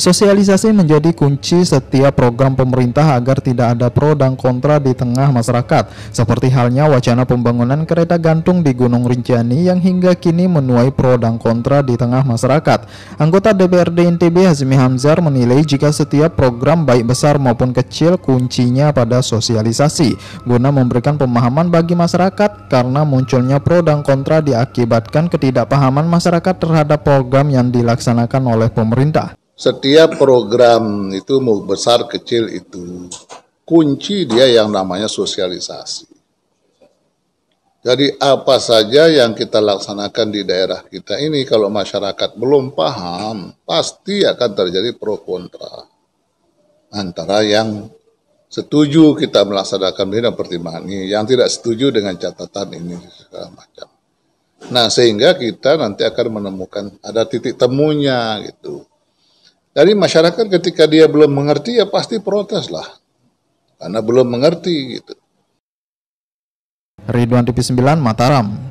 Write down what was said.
Sosialisasi menjadi kunci setiap program pemerintah agar tidak ada pro dan kontra di tengah masyarakat, seperti halnya wacana pembangunan kereta gantung di Gunung Rinjani yang hingga kini menuai pro dan kontra di tengah masyarakat. Anggota DPRD NTB Hazmi Hamzar menilai jika setiap program baik besar maupun kecil kuncinya pada sosialisasi, guna memberikan pemahaman bagi masyarakat karena munculnya pro dan kontra diakibatkan ketidakpahaman masyarakat terhadap program yang dilaksanakan oleh pemerintah setiap program itu mau besar kecil itu kunci dia yang namanya sosialisasi. Jadi apa saja yang kita laksanakan di daerah kita ini kalau masyarakat belum paham pasti akan terjadi pro kontra antara yang setuju kita melaksanakan ini dan pertimbangan ini, yang tidak setuju dengan catatan ini segala macam. Nah sehingga kita nanti akan menemukan ada titik temunya gitu jadi masyarakat ketika dia belum mengerti ya pasti protes lah. Karena belum mengerti gitu. Ridwan TV 9 Mataram.